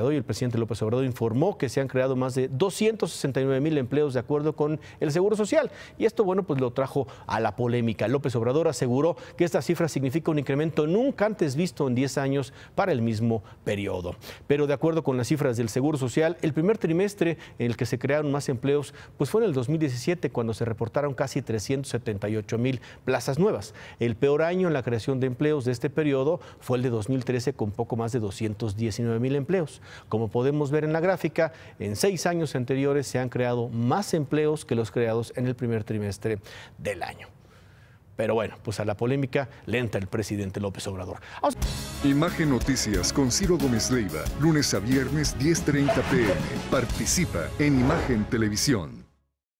hoy, el presidente López Obrador informó que se han creado más de 269 mil empleos de acuerdo con el Seguro Social. Y esto, bueno, pues lo trajo a la polémica. López Obrador aseguró que esta cifra significa un incremento nunca antes visto en 10 años para el mismo periodo. Pero de acuerdo con las cifras del Seguro Social, el primer trimestre en el que se crearon más empleos, pues fue en el 2017 cuando se reportaron casi 378 mil plazas nuevas. El peor año en la creación de empleos de este periodo fue el de 2013 con poco más de 219 mil empleos. Como podemos ver en la gráfica, en seis años anteriores se han creado más empleos que los creados en el primer trimestre del año. Pero bueno, pues a la polémica lenta el presidente López Obrador. Imagen Noticias con Ciro Gómez Leiva, lunes a viernes 10.30 pm. Participa en Imagen Televisión.